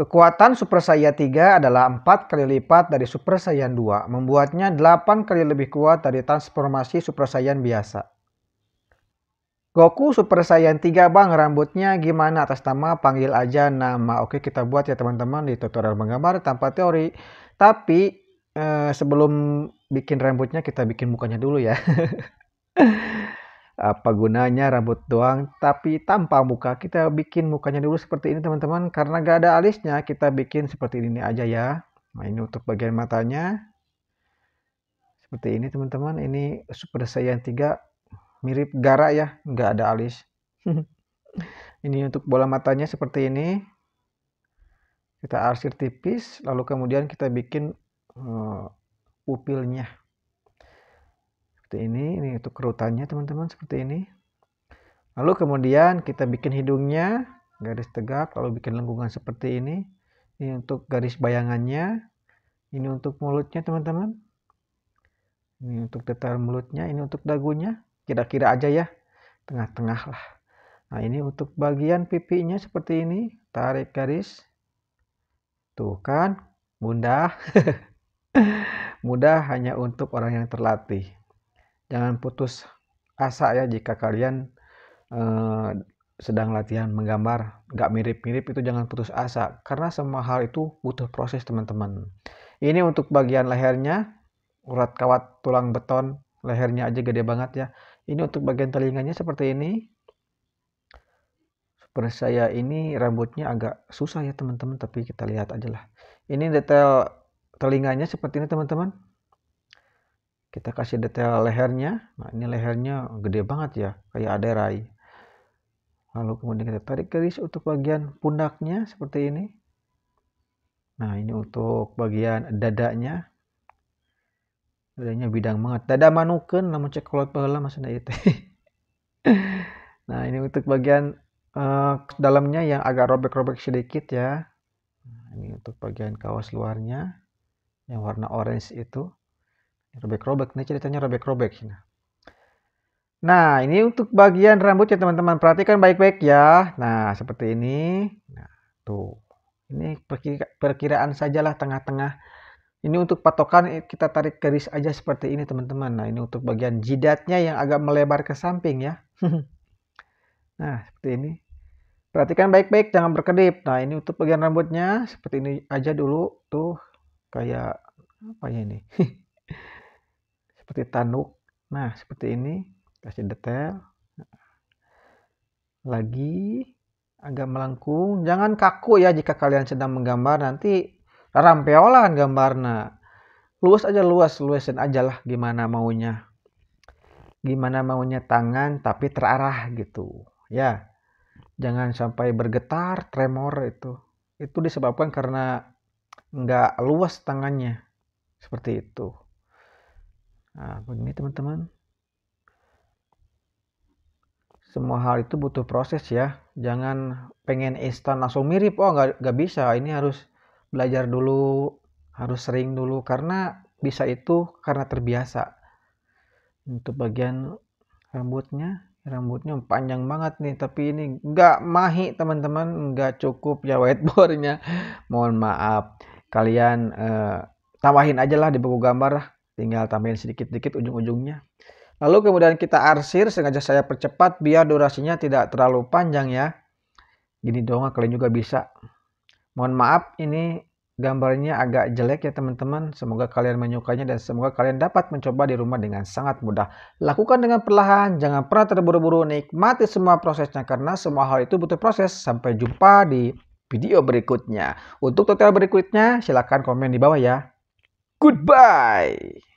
Kekuatan Super Saiyan 3 adalah 4 kali lipat dari Super Saiyan 2, membuatnya 8 kali lebih kuat dari transformasi Super Saiyan biasa. Goku Super Saiyan 3 bang rambutnya gimana atas nama panggil aja nama. Oke kita buat ya teman-teman di tutorial menggambar tanpa teori. Tapi eh, sebelum bikin rambutnya kita bikin mukanya dulu ya. apa gunanya rambut doang tapi tanpa muka kita bikin mukanya dulu seperti ini teman-teman karena gak ada alisnya kita bikin seperti ini aja ya nah ini untuk bagian matanya seperti ini teman-teman ini Super Saiyan 3 mirip Gara ya gak ada alis ini untuk bola matanya seperti ini kita arsir tipis lalu kemudian kita bikin uh, eh, pupilnya seperti ini ini untuk kerutannya teman-teman seperti ini lalu kemudian kita bikin hidungnya garis tegak lalu bikin lengkungan seperti ini ini untuk garis bayangannya ini untuk mulutnya teman-teman ini untuk detail mulutnya ini untuk dagunya kira-kira aja ya tengah-tengah lah nah ini untuk bagian pipinya seperti ini tarik garis tuh kan mudah mudah hanya untuk orang yang terlatih jangan putus asa ya jika kalian eh, sedang latihan menggambar nggak mirip-mirip itu jangan putus asa karena semua hal itu butuh proses teman-teman ini untuk bagian lehernya urat kawat tulang beton lehernya aja gede banget ya ini untuk bagian telinganya seperti ini seperti saya ini rambutnya agak susah ya teman-teman tapi kita lihat aja lah ini detail telinganya seperti ini teman-teman kita kasih detail lehernya nah ini lehernya gede banget ya kayak ada rai lalu kemudian kita tarik keris untuk bagian pundaknya seperti ini nah ini untuk bagian dadanya dadanya bidang banget dada manuken namun cek kolot pahala maksudnya itu nah ini untuk bagian uh, dalamnya yang agak robek-robek sedikit ya nah, ini untuk bagian kaos luarnya yang warna orange itu robek-robek nih ceritanya robek-robek nah. ini untuk bagian rambut ya teman-teman perhatikan baik-baik ya nah seperti ini nah tuh ini perkiraan sajalah tengah-tengah ini untuk patokan eh, kita tarik garis aja seperti ini teman-teman. Nah ini untuk bagian jidatnya yang agak melebar ke samping ya. nah seperti ini. Perhatikan baik-baik jangan berkedip. Nah ini untuk bagian rambutnya seperti ini aja dulu tuh kayak apa ya ini. seperti tanduk. Nah, seperti ini. Kasih detail. Lagi agak melengkung. Jangan kaku ya jika kalian sedang menggambar nanti rampeolan gambarnya. Luas aja luas, luasin aja lah gimana maunya. Gimana maunya tangan tapi terarah gitu. Ya. Jangan sampai bergetar, tremor itu. Itu disebabkan karena nggak luas tangannya. Seperti itu. Nah, begini teman-teman. Semua hal itu butuh proses ya. Jangan pengen instan langsung mirip. Oh, nggak, nggak bisa. Ini harus belajar dulu. Harus sering dulu. Karena bisa itu karena terbiasa. Untuk bagian rambutnya. Rambutnya panjang banget nih. Tapi ini nggak mahi teman-teman. Nggak cukup ya whiteboardnya. Mohon maaf. Kalian eh, tambahin aja lah di buku gambar Tinggal tambahin sedikit-sedikit ujung-ujungnya. Lalu kemudian kita arsir, sengaja saya percepat biar durasinya tidak terlalu panjang ya. Gini dong, ah, kalian juga bisa. Mohon maaf ini gambarnya agak jelek ya teman-teman. Semoga kalian menyukainya dan semoga kalian dapat mencoba di rumah dengan sangat mudah. Lakukan dengan perlahan, jangan pernah terburu-buru, nikmati semua prosesnya karena semua hal itu butuh proses. Sampai jumpa di video berikutnya. Untuk tutorial berikutnya silahkan komen di bawah ya. Goodbye!